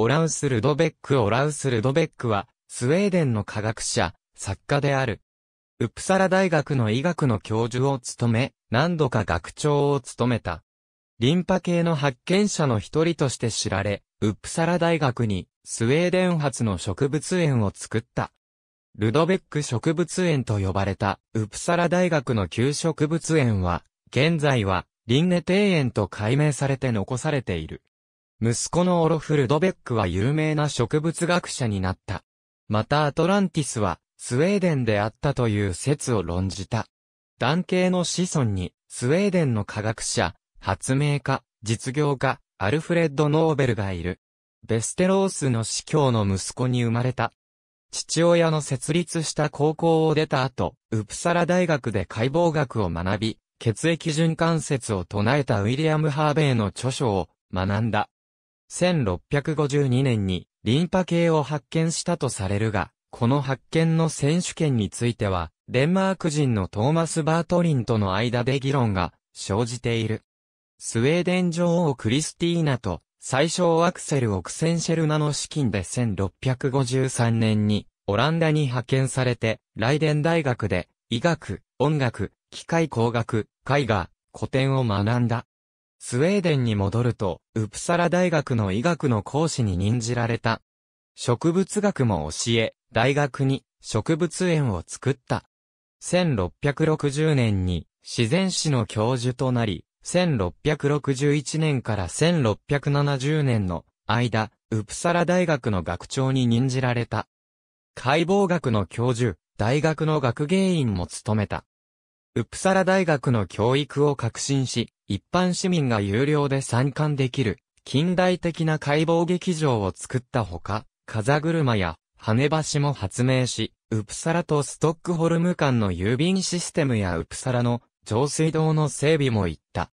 オラウス・ルドベック・オラウス・ルドベックは、スウェーデンの科学者、作家である。ウプサラ大学の医学の教授を務め、何度か学長を務めた。リンパ系の発見者の一人として知られ、ウプサラ大学にスウェーデン発の植物園を作った。ルドベック植物園と呼ばれたウプサラ大学の旧植物園は、現在はリンネ庭園と改名されて残されている。息子のオロフルドベックは有名な植物学者になった。またアトランティスはスウェーデンであったという説を論じた。男系の子孫にスウェーデンの科学者、発明家、実業家、アルフレッド・ノーベルがいる。ベステロースの司教の息子に生まれた。父親の設立した高校を出た後、ウプサラ大学で解剖学を学び、血液循環説を唱えたウィリアム・ハーベイの著書を学んだ。1652年にリンパ系を発見したとされるが、この発見の選手権については、デンマーク人のトーマス・バートリンとの間で議論が生じている。スウェーデン女王クリスティーナと最小アクセル・オクセンシェルナの資金で1653年にオランダに派遣されて、ライデン大学で医学、音楽、機械工学、絵画、古典を学んだ。スウェーデンに戻ると、ウプサラ大学の医学の講師に任じられた。植物学も教え、大学に植物園を作った。1660年に自然史の教授となり、1661年から1670年の間、ウプサラ大学の学長に任じられた。解剖学の教授、大学の学芸員も務めた。ウプサラ大学の教育を革新し、一般市民が有料で参観できる、近代的な解剖劇場を作ったほか、風車や羽橋も発明し、ウプサラとストックホルム間の郵便システムやウプサラの上水道の整備も行った。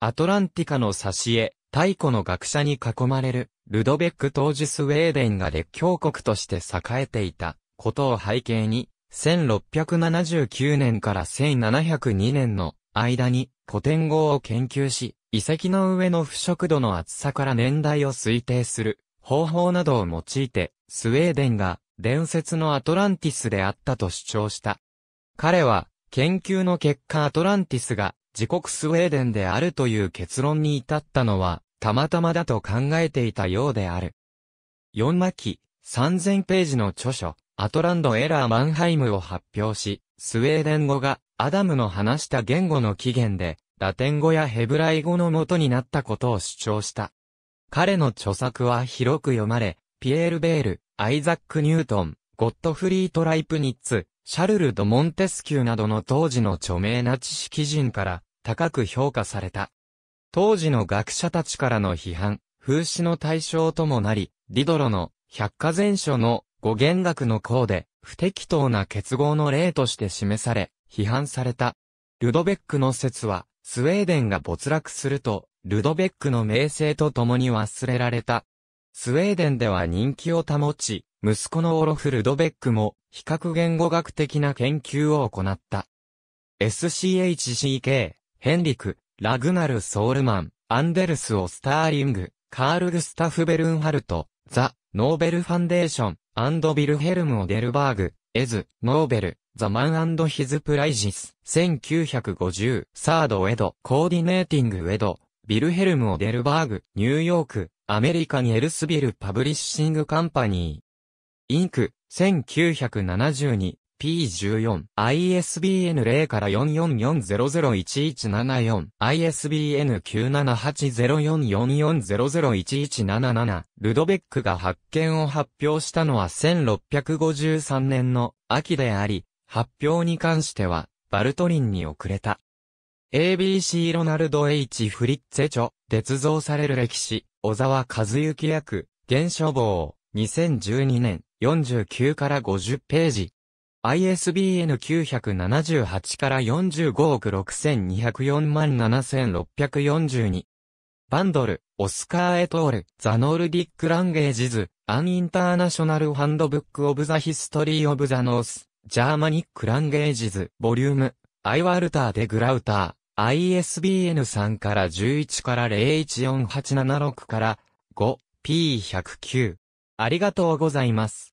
アトランティカの挿絵、太古の学者に囲まれる、ルドベック当時スウェーデンが列強国として栄えていたことを背景に、1679年から1702年の間に古典語を研究し、遺跡の上の腐食度の厚さから年代を推定する方法などを用いて、スウェーデンが伝説のアトランティスであったと主張した。彼は、研究の結果アトランティスが自国スウェーデンであるという結論に至ったのは、たまたまだと考えていたようである。4巻、3000ページの著書、アトランド・エラー・マンハイムを発表し、スウェーデン語がアダムの話した言語の起源で、ラテン語やヘブライ語の元になったことを主張した。彼の著作は広く読まれ、ピエール・ベール、アイザック・ニュートン、ゴットフリート・ライプニッツ、シャルル・ド・モンテスキューなどの当時の著名な知識人から高く評価された。当時の学者たちからの批判、風刺の対象ともなり、ディドロの百科全書の語源学の項で、不適当な結合の例として示され、批判された。ルドベックの説は、スウェーデンが没落すると、ルドベックの名声と共に忘れられた。スウェーデンでは人気を保ち、息子のオロフ・ルドベックも、比較言語学的な研究を行った。SCHCK、ヘンリク、ラグナル・ソールマン、アンデルス・オスターリング、カール・グスタフ・ベルンハルト、ザ・ノーベル・ファンデーション、アンド・ビルヘルム・オデルバーグ、エズ、ノーベル、ザ・マンヒズ・プライジス、1950、サード・エド、コーディネーティング・エド、ビルヘルム・オデルバーグ、ニューヨーク、アメリカにエルスビル・パブリッシング・カンパニー、インク、1972、P14、ISBN 0から444001174、ISBN 9780444001177、ルドベックが発見を発表したのは1653年の秋であり、発表に関しては、バルトリンに遅れた。ABC ロナルド H フリッツェチョ鉄造される歴史、小沢和幸役、現書房、2012年、49から50ページ。ISBN 978から45億6204万7642。バンドル、オスカー・エトール、ザ・ノールディック・ランゲージズ、アン・インターナショナル・ハンドブック・オブ・ザ・ヒストリー・オブ・ザ・ノース、ジャーマニック・ランゲージズ、ボリューム、アイ・ワルター・デ・グラウター、ISBN3 から11から014876から 5P109。ありがとうございます。